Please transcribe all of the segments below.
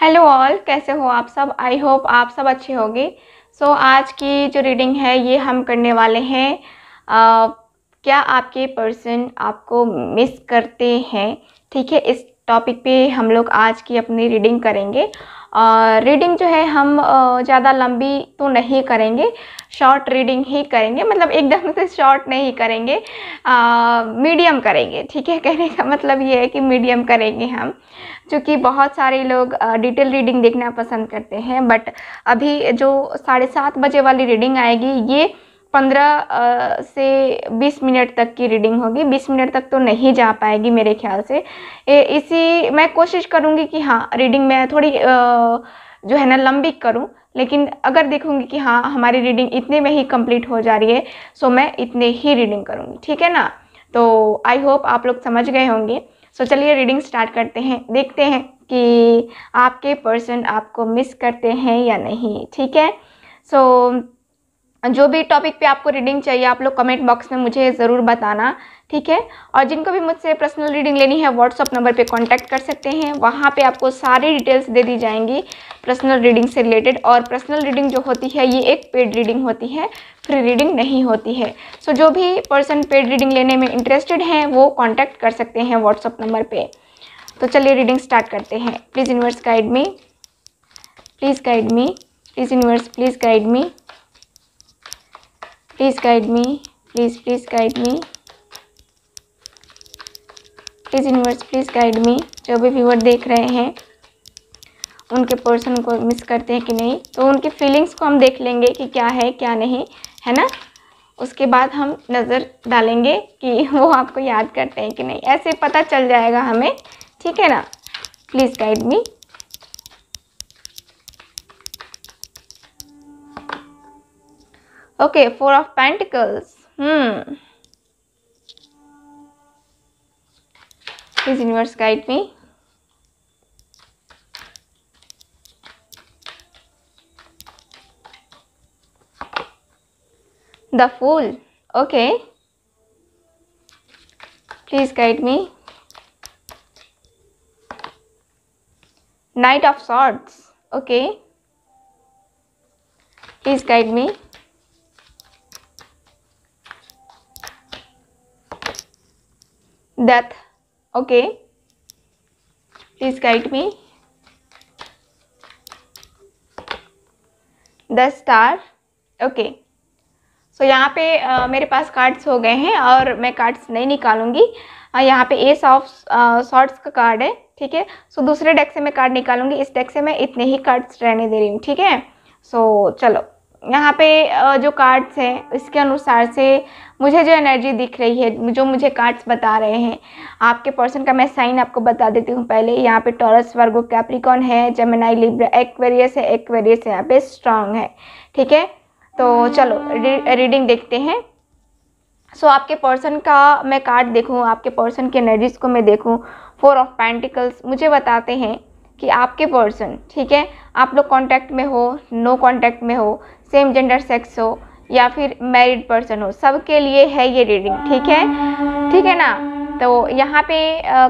Hello all कैसे हो आप सब आई होप आप सब अच्छे होंगे सो so, आज की जो रीडिंग है ये हम करने वाले हैं uh, क्या आपके पर्सन आपको मिस करते हैं ठीक है इस टॉपिक पे हम लोग आज की अपनी रीडिंग करेंगे और रीडिंग जो है हम ज़्यादा लंबी तो नहीं करेंगे शॉर्ट रीडिंग ही करेंगे मतलब एकदम से शॉर्ट नहीं करेंगे मीडियम करेंगे ठीक है कहने का मतलब ये है कि मीडियम करेंगे हम क्योंकि बहुत सारे लोग डिटेल रीडिंग देखना पसंद करते हैं बट अभी जो साढ़े सात बजे वाली रीडिंग आएगी ये पंद्रह से बीस मिनट तक की रीडिंग होगी बीस मिनट तक तो नहीं जा पाएगी मेरे ख्याल से ए, इसी मैं कोशिश करूँगी कि हाँ रीडिंग मैं थोड़ी आ, जो है ना लंबी करूँ लेकिन अगर देखूंगी कि हाँ हमारी रीडिंग इतने में ही कंप्लीट हो जा रही है सो मैं इतने ही रीडिंग करूँगी ठीक है ना तो आई होप आप लोग समझ गए होंगे सो चलिए रीडिंग स्टार्ट करते हैं देखते हैं कि आपके पर्सन आपको मिस करते हैं या नहीं ठीक है सो so, जो भी टॉपिक पे आपको रीडिंग चाहिए आप लोग कमेंट बॉक्स में मुझे ज़रूर बताना ठीक है और जिनको भी मुझसे पर्सनल रीडिंग लेनी है व्हाट्सअप नंबर पे कांटेक्ट कर सकते हैं वहाँ पे आपको सारी डिटेल्स दे दी जाएंगी पर्सनल रीडिंग से रिलेटेड और पर्सनल रीडिंग जो होती है ये एक पेड रीडिंग होती है फ्री रीडिंग नहीं होती है सो जो भी पर्सन पेड रीडिंग लेने में इंटरेस्टेड हैं वो कॉन्टैक्ट कर सकते हैं व्हाट्सअप नंबर पर तो चलिए रीडिंग स्टार्ट करते हैं please universe guide me please guide me please universe please guide me please guide me please please guide me please universe please guide me जो भी व्यूवर देख रहे हैं उनके पोर्सन को मिस करते हैं कि नहीं तो उनकी फीलिंग्स को हम देख लेंगे कि क्या है क्या नहीं है ना उसके बाद हम नज़र डालेंगे कि वो आपको याद करते हैं कि नहीं ऐसे पता चल जाएगा हमें ठीक है ना please guide me Okay, Four of Pentacles. Hmm. Please, universe, guide me. The Fool. Okay. Please guide me. Knight of Swords. Okay. Please guide me. death okay please guide me the star okay so यहाँ पे uh, मेरे पास cards हो गए हैं और मैं cards नहीं निकालूंगी uh, यहाँ पे एस ऑफ शॉर्ट्स का कार्ड है ठीक है सो दूसरे डेक से मैं कार्ड निकालूंगी इस डेक से मैं इतने ही कार्ड्स रहने दे रही हूँ ठीक है सो चलो यहाँ पे जो कार्ड्स हैं इसके अनुसार से मुझे जो एनर्जी दिख रही है जो मुझे कार्ड्स बता रहे हैं आपके पर्सन का मैं साइन आपको बता देती हूँ पहले यहाँ पे टॉरस वर्गो कैप्रिकॉन है जमेनाई लिब्रा एक्वेरियस है एक्वेरियस यहाँ पे स्ट्रांग है ठीक है तो चलो री, रीडिंग देखते हैं सो so, आपके पर्सन का मैं कार्ड देखूँ आपके पर्सन की एनर्जीज को मैं देखूँ फोर ऑफ पेंटिकल्स मुझे बताते हैं कि आपके पर्सन ठीक है आप लोग कांटेक्ट में हो नो कांटेक्ट में हो सेम जेंडर सेक्स हो या फिर मैरिड पर्सन हो सबके लिए है ये रीडिंग ठीक है ठीक है ना तो यहाँ पे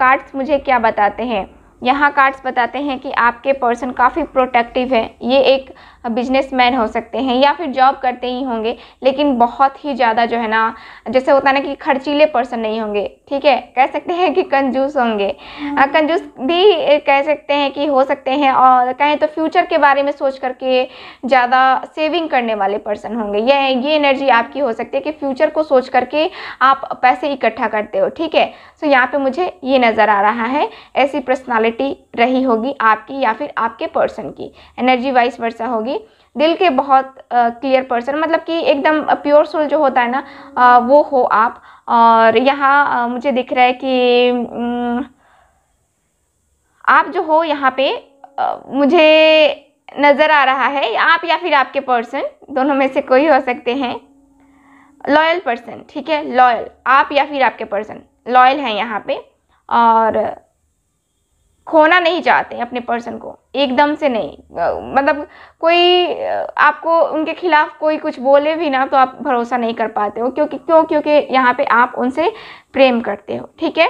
कार्ड्स मुझे क्या बताते हैं यहाँ कार्ड्स बताते हैं कि आपके पर्सन काफ़ी प्रोटेक्टिव है ये एक बिजनेसमैन हो सकते हैं या फिर जॉब करते ही होंगे लेकिन बहुत ही ज़्यादा जो है ना जैसे होता है ना कि खर्चीले पर्सन नहीं होंगे ठीक है कह सकते हैं कि कंजूस होंगे हाँ। हाँ, कंजूस भी कह सकते हैं कि हो सकते हैं और कहें तो फ्यूचर के बारे में सोच करके ज़्यादा सेविंग करने वाले पर्सन होंगे ये ये एनर्जी आपकी हो सकती है कि फ्यूचर को सोच करके आप पैसे इकट्ठा करते हो ठीक है सो यहाँ पर मुझे ये नज़र आ रहा है ऐसी पर्सनालिटी रही होगी आपकी या फिर आपके पर्सन की एनर्जी वाइस वर्षा होगी रहेंगी दिल के बहुत क्लियर पर्सन मतलब कि एकदम प्योर सोल जो होता है ना आ, वो हो आप और यहाँ मुझे दिख रहा है कि आप जो हो यहाँ पे आ, मुझे नज़र आ रहा है आप या फिर आपके पर्सन दोनों में से कोई हो सकते हैं लॉयल पर्सन ठीक है लॉयल आप या फिर आपके पर्सन लॉयल हैं यहाँ पे और खोना नहीं चाहते अपने पर्सन को एकदम से नहीं मतलब कोई आपको उनके खिलाफ कोई कुछ बोले भी ना तो आप भरोसा नहीं कर पाते हो क्योंकि क्यों क्योंकि यहाँ पे आप उनसे प्रेम करते हो ठीक है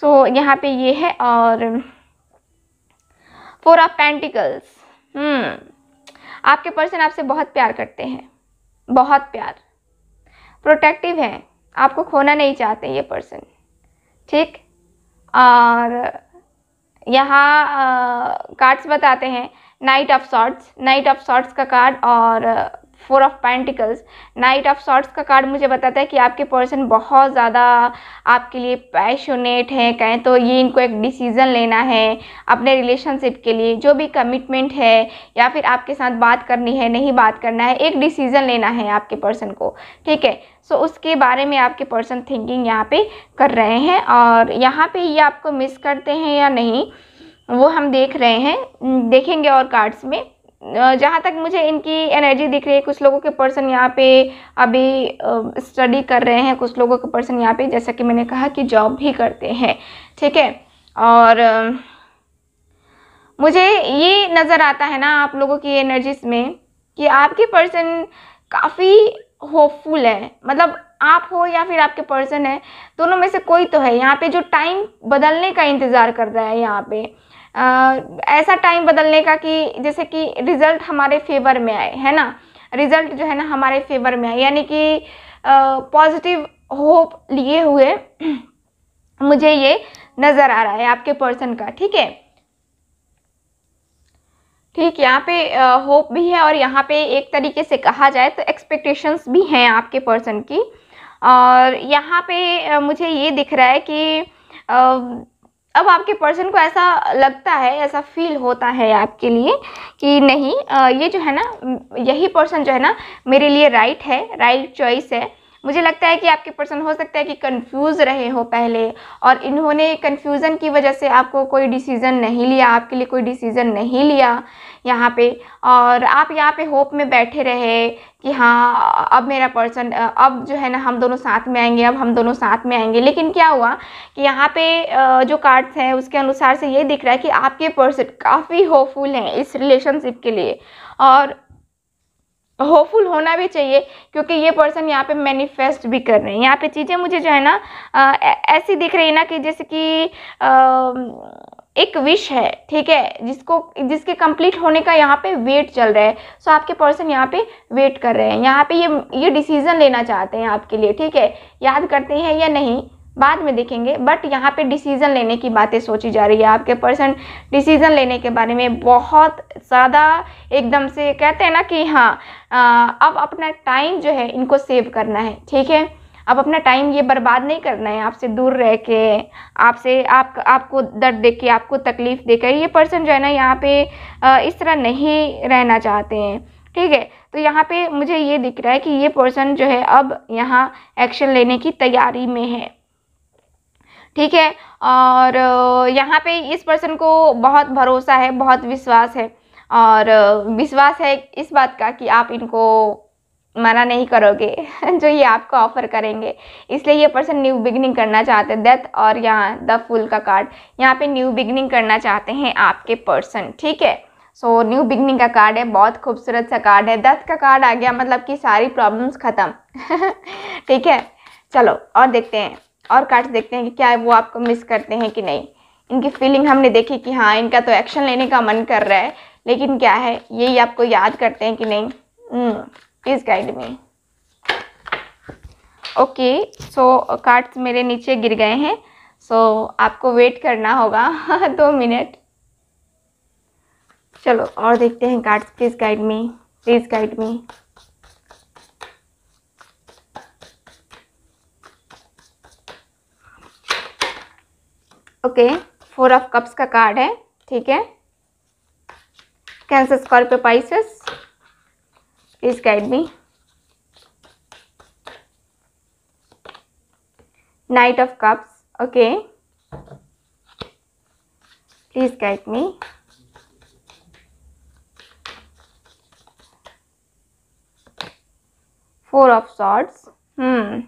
सो so, यहाँ पे ये है और फोर ऑफ पेंटिकल्स आपके पर्सन आपसे बहुत प्यार करते हैं बहुत प्यार प्रोटेक्टिव हैं आपको खोना नहीं चाहते ये पर्सन ठीक और यहाँ कार्ड्स बताते हैं knight of swords knight of swords का कार्ड और four of pentacles knight of swords का कार्ड मुझे बताता है कि आपके पर्सन बहुत ज़्यादा आपके लिए पैशनेट हैं कहें तो ये इनको एक डिसीज़न लेना है अपने रिलेशनशिप के लिए जो भी कमिटमेंट है या फिर आपके साथ बात करनी है नहीं बात करना है एक डिसीज़न लेना है आपके पर्सन को ठीक है सो so, उसके बारे में आपके पर्सन थिंकिंग यहाँ पर कर रहे हैं और यहाँ पर ये आपको मिस करते हैं या नहीं वो हम देख रहे हैं देखेंगे और कार्ड्स में जहाँ तक मुझे इनकी एनर्जी दिख रही है कुछ लोगों के पर्सन यहाँ पे अभी स्टडी कर रहे हैं कुछ लोगों के पर्सन यहाँ पे जैसा कि मैंने कहा कि जॉब भी करते हैं ठीक है और मुझे ये नज़र आता है ना आप लोगों की एनर्जीज में कि आपके पर्सन काफ़ी होपफुल है मतलब आप हो या फिर आपके पर्सन है दोनों में से कोई तो है यहाँ पे जो टाइम बदलने का इंतज़ार कर रहा है यहाँ पे ऐसा टाइम बदलने का कि जैसे कि रिज़ल्ट हमारे फेवर में आए है ना रिज़ल्ट जो है ना हमारे फेवर में आए यानी कि पॉजिटिव होप लिए हुए मुझे ये नज़र आ रहा है आपके पर्सन का ठीक है ठीक यहाँ पे होप भी है और यहाँ पे एक तरीके से कहा जाए तो एक्सपेक्टेशंस भी हैं आपके पर्सन की और यहाँ पे मुझे ये दिख रहा है कि अब आपके पर्सन को ऐसा लगता है ऐसा फील होता है आपके लिए कि नहीं ये जो है ना यही पर्सन जो है ना मेरे लिए राइट है राइट चॉइस है मुझे लगता है कि आपके पर्सन हो सकता है कि कंफ्यूज रहे हो पहले और इन्होंने कंफ्यूजन की वजह से आपको कोई डिसीज़न नहीं लिया आपके लिए कोई डिसीज़न नहीं लिया यहाँ पे और आप यहाँ पे होप में बैठे रहे कि हाँ अब मेरा पर्सन अब जो है ना हम दोनों साथ में आएंगे अब हम दोनों साथ में आएंगे लेकिन क्या हुआ कि यहाँ पे जो कार्ड्स हैं उसके अनुसार से ये दिख रहा है कि आपके पर्सन काफ़ी होपफुल हैं इस रिलेशनशिप के लिए और होपफुल होना भी चाहिए क्योंकि ये पर्सन यहाँ पे मैनिफेस्ट भी कर रहे हैं यहाँ पे चीज़ें मुझे जो है ना ऐसी दिख रही है ना कि जैसे कि एक विश है ठीक है जिसको जिसके कंप्लीट होने का यहाँ पे वेट चल रहा है सो आपके पर्सन यहाँ पे वेट कर रहे हैं यहाँ पे ये ये डिसीज़न लेना चाहते हैं आपके लिए ठीक है याद करते हैं या नहीं बाद में देखेंगे बट यहाँ पे डिसीज़न लेने की बातें सोची जा रही है आपके पर्सन डिसीज़न लेने के बारे में बहुत ज़्यादा एकदम से कहते हैं ना कि हाँ अब अपना टाइम जो है इनको सेव करना है ठीक है अब अपना टाइम ये बर्बाद नहीं करना है आपसे दूर रह के आपसे आप आपको दर्द दे के आपको तकलीफ़ देकर ये पर्सन जो है ना यहाँ पे इस तरह नहीं रहना चाहते हैं ठीक है तो यहाँ पे मुझे ये दिख रहा है कि ये पर्सन जो है अब यहाँ एक्शन लेने की तैयारी में है ठीक है और यहाँ पे इस पर्सन को बहुत भरोसा है बहुत विश्वास है और विश्वास है इस बात का कि आप इनको मना नहीं करोगे जो ये आपको ऑफर करेंगे इसलिए ये पर्सन न्यू बिगनिंग करना चाहते हैं डेथ और यहाँ द फुल का कार्ड यहाँ पे न्यू बिगनिंग करना चाहते हैं आपके पर्सन ठीक है सो न्यू बिगनिंग का कार्ड है बहुत खूबसूरत सा कार्ड है डेथ का कार्ड आ गया मतलब कि सारी प्रॉब्लम्स ख़त्म ठीक है चलो और देखते हैं और कार्ड्स देखते हैं कि क्या वो आपको मिस करते हैं कि नहीं इनकी फीलिंग हमने देखी कि हाँ इनका तो एक्शन लेने का मन कर रहा है लेकिन क्या है यही आपको याद करते हैं कि नहीं please guide me okay so cards मेरे नीचे गिर गए हैं सो so, आपको वेट करना होगा दो मिनट चलो और देखते हैं cards please guide me please guide me okay four of cups का कार्ड है ठीक है Cancer Scorpio Pisces please guide me knight of cups okay please guide me four of swords hmm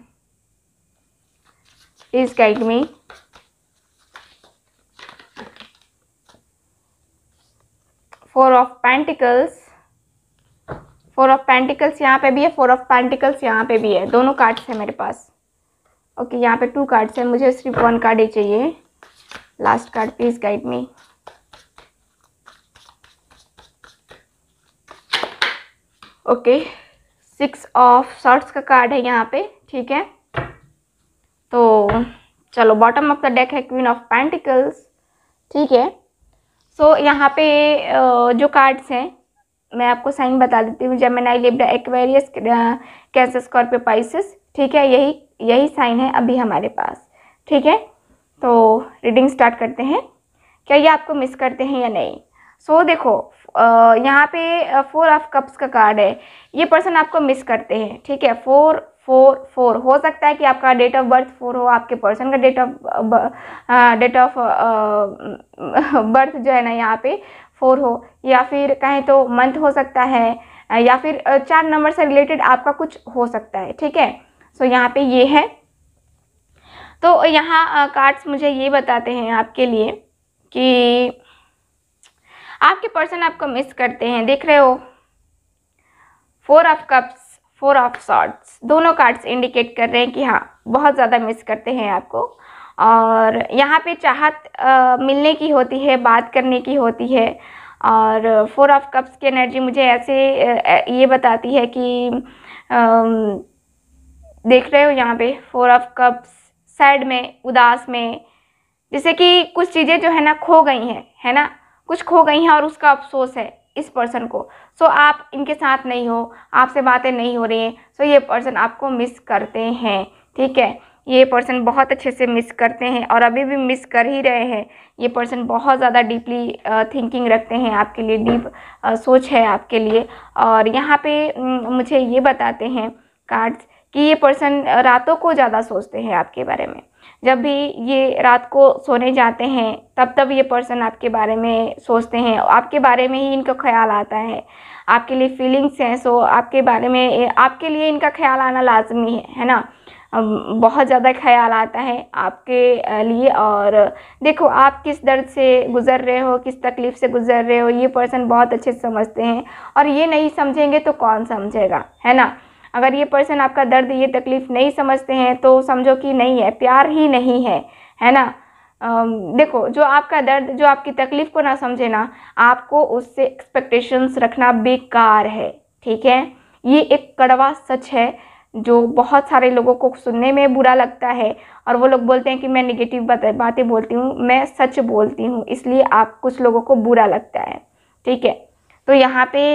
please guide me four of pentacles four of pentacles यहाँ पे भी है four of pentacles यहाँ पे भी है दोनों कार्ड्स हैं मेरे पास ओके यहाँ पे टू कार्ड्स हैं मुझे सिर्फ वन कार्ड ही चाहिए last card please guide me okay six of swords का कार्ड है यहाँ पे ठीक है तो चलो बॉटम ऑफ द डेक है क्वीन ऑफ पेंटिकल्स ठीक है सो so, यहाँ पे जो कार्ड्स हैं मैं आपको साइन बता देती हूँ Gemini Libra Aquarius Cancer Scorpio Pisces ठीक है यही यही साइन है अभी हमारे पास ठीक है तो रीडिंग स्टार्ट करते हैं क्या ये आपको मिस करते हैं या नहीं सो so, देखो यहाँ पे फोर ऑफ कप्स का कार्ड है ये पर्सन आपको मिस करते हैं ठीक है फोर फोर फोर हो सकता है कि आपका डेट ऑफ बर्थ फोर हो आपके पर्सन का date of date of birth जो है ना यहाँ पे फोर हो या फिर कहें तो मंथ हो सकता है uh, या फिर uh, चार नंबर से रिलेटेड आपका कुछ हो सकता है ठीक है सो यहाँ पे ये है तो यहाँ कार्ड्स uh, मुझे ये बताते हैं आपके लिए कि आपके पर्सन आपको मिस करते हैं देख रहे हो four of cups four of swords दोनों कार्ड्स इंडिकेट कर रहे हैं कि हाँ बहुत ज़्यादा मिस करते हैं आपको और यहाँ पे चाहत आ, मिलने की होती है बात करने की होती है और फोर ऑफ कप्स की एनर्जी मुझे ऐसे ये बताती है कि आ, देख रहे हो यहाँ पे फोर ऑफ कप्स सैड में उदास में जैसे कि कुछ चीज़ें जो है ना खो गई हैं है ना कुछ खो गई हैं और उसका अफसोस है इस पर्सन को सो so, आप इनके साथ नहीं हो आपसे बातें नहीं हो रही हैं सो so, ये पर्सन आपको मिस करते हैं ठीक है ये पर्सन बहुत अच्छे से मिस करते हैं और अभी भी मिस कर ही रहे हैं ये पर्सन बहुत ज़्यादा डीपली थिंकिंग रखते हैं आपके लिए डीप सोच है आपके लिए और यहाँ पे मुझे ये बताते हैं कार्ड्स कि ये पर्सन रातों को ज़्यादा सोचते हैं आपके बारे में जब भी ये रात को सोने जाते हैं तब तब ये पर्सन आपके बारे में सोचते हैं आपके बारे में ही इनका ख्याल आता है आपके लिए फीलिंग्स हैं सो आपके बारे में आपके लिए इनका ख्याल आना लाजमी है है ना बहुत ज़्यादा ख्याल आता है आपके लिए और देखो आप किस दर्द से गुज़र रहे हो किस तकलीफ़ से गुज़र रहे हो ये पर्सन बहुत अच्छे से समझते हैं और ये नहीं समझेंगे तो कौन समझेगा है ना अगर ये पर्सन आपका दर्द ये तकलीफ़ नहीं समझते हैं तो समझो कि नहीं है प्यार ही नहीं है है ना देखो जो आपका दर्द जो आपकी तकलीफ़ को ना समझे ना आपको उससे एक्सपेक्टेशंस रखना बेकार है ठीक है ये एक कड़वा सच है जो बहुत सारे लोगों को सुनने में बुरा लगता है और वो लोग बोलते हैं कि मैं निगेटिव बातें बोलती हूँ मैं सच बोलती हूँ इसलिए आप कुछ लोगों को बुरा लगता है ठीक है तो यहाँ पे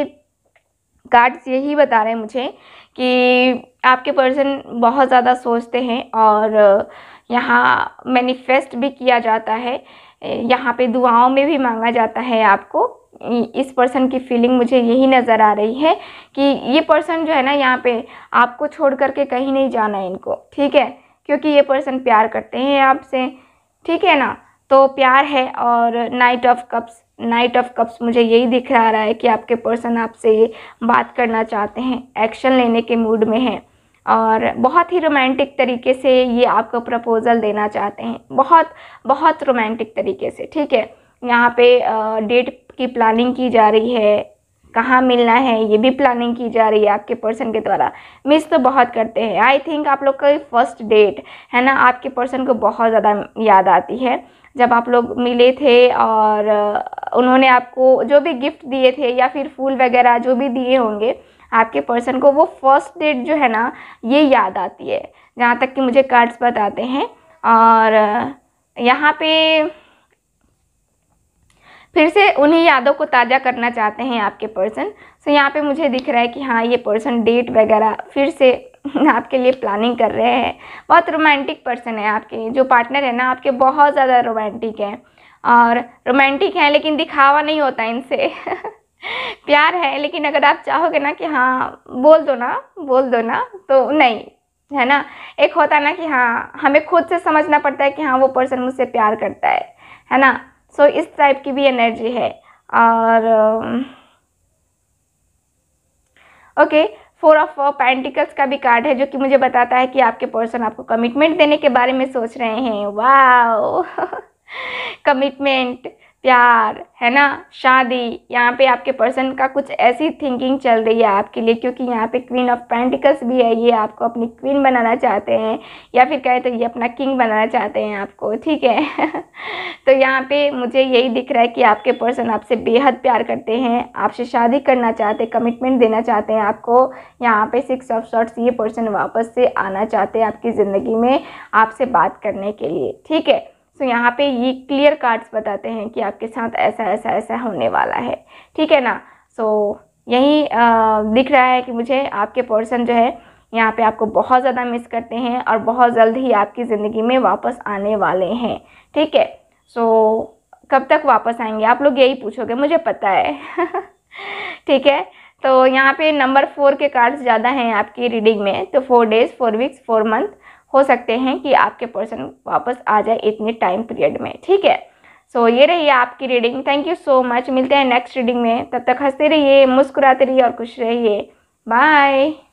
कार्ड्स यही बता रहे हैं मुझे कि आपके पर्सन बहुत ज़्यादा सोचते हैं और यहाँ मैनिफेस्ट भी किया जाता है यहाँ पे दुआओं में भी मांगा जाता है आपको इस पर्सन की फीलिंग मुझे यही नज़र आ रही है कि ये पर्सन जो है ना यहाँ पे आपको छोड़ करके कहीं नहीं जाना है इनको ठीक है क्योंकि ये पर्सन प्यार करते हैं आपसे ठीक है ना तो प्यार है और knight of cups knight of cups मुझे यही दिखा रहा है कि आपके पर्सन आपसे बात करना चाहते हैं एक्शन लेने के मूड में हैं और बहुत ही रोमांटिक तरीके से ये आपको प्रपोज़ल देना चाहते हैं बहुत बहुत रोमांटिक तरीके से ठीक है यहाँ पे डेट की प्लानिंग की जा रही है कहाँ मिलना है ये भी प्लानिंग की जा रही है आपके पर्सन के द्वारा मिस तो बहुत करते हैं आई थिंक आप लोग का फर्स्ट डेट है ना आपके पर्सन को बहुत ज़्यादा याद आती है जब आप लोग मिले थे और उन्होंने आपको जो भी गिफ्ट दिए थे या फिर फूल वगैरह जो भी दिए होंगे आपके पर्सन को वो फर्स्ट डेट जो है ना ये याद आती है जहाँ तक कि मुझे कार्ड्स बताते हैं और यहाँ पे फिर से उन्हीं यादों को ताज़ा करना चाहते हैं आपके पर्सन सो यहाँ पे मुझे दिख रहा है कि हाँ ये पर्सन डेट वगैरह फिर से आपके लिए प्लानिंग कर रहे हैं बहुत रोमांटिक पर्सन है आपके जो पार्टनर है ना आपके बहुत ज़्यादा रोमांटिक है और रोमांटिक हैं लेकिन दिखावा नहीं होता इनसे प्यार है लेकिन अगर आप चाहोगे ना कि हाँ बोल दो ना बोल दो ना तो नहीं है ना एक होता ना कि हाँ हमें खुद से समझना पड़ता है कि हाँ वो पर्सन मुझसे प्यार करता है है ना सो so, इस टाइप की भी एनर्जी है और okay um, okay, four of pentacles का भी कार्ड है जो कि मुझे बताता है कि आपके पर्सन आपको कमिटमेंट देने के बारे में सोच रहे हैं वाह कमिटमेंट प्यार है ना शादी यहाँ पे आपके पर्सन का कुछ ऐसी थिंकिंग चल रही है आपके लिए क्योंकि यहाँ पे क्वीन ऑफ पेंटिकल्स भी है ये आपको अपनी क्वीन बनाना चाहते हैं या फिर कहें तो ये अपना किंग बनाना चाहते हैं आपको ठीक है तो यहाँ पे मुझे यही दिख रहा है कि आपके पर्सन आपसे बेहद प्यार करते हैं आपसे शादी करना चाहते हैं कमिटमेंट देना चाहते हैं आपको यहाँ पे सिक्स ऑफ शॉर्ट्स ये पर्सन वापस से आना चाहते हैं आपकी ज़िंदगी में आपसे बात करने के लिए ठीक है सो so, यहाँ पे ये क्लियर कार्ड्स बताते हैं कि आपके साथ ऐसा ऐसा ऐसा होने वाला है ठीक है ना सो so, यही दिख रहा है कि मुझे आपके पर्सन जो है यहाँ पे आपको बहुत ज़्यादा मिस करते हैं और बहुत जल्द ही आपकी ज़िंदगी में वापस आने वाले हैं ठीक है सो so, कब तक वापस आएंगे आप लोग यही पूछोगे मुझे पता है ठीक है तो यहाँ पे नंबर फोर के कार्ड्स ज़्यादा हैं आपकी रीडिंग में तो four days four weeks four month हो सकते हैं कि आपके पर्सन वापस आ जाए इतने टाइम पीरियड में ठीक है सो so, ये रही आपकी reading thank you so much मिलते हैं नेक्स्ट रीडिंग में तब तक हंसते रहिए मुस्कुराते रहिए और खुश रहिए बाय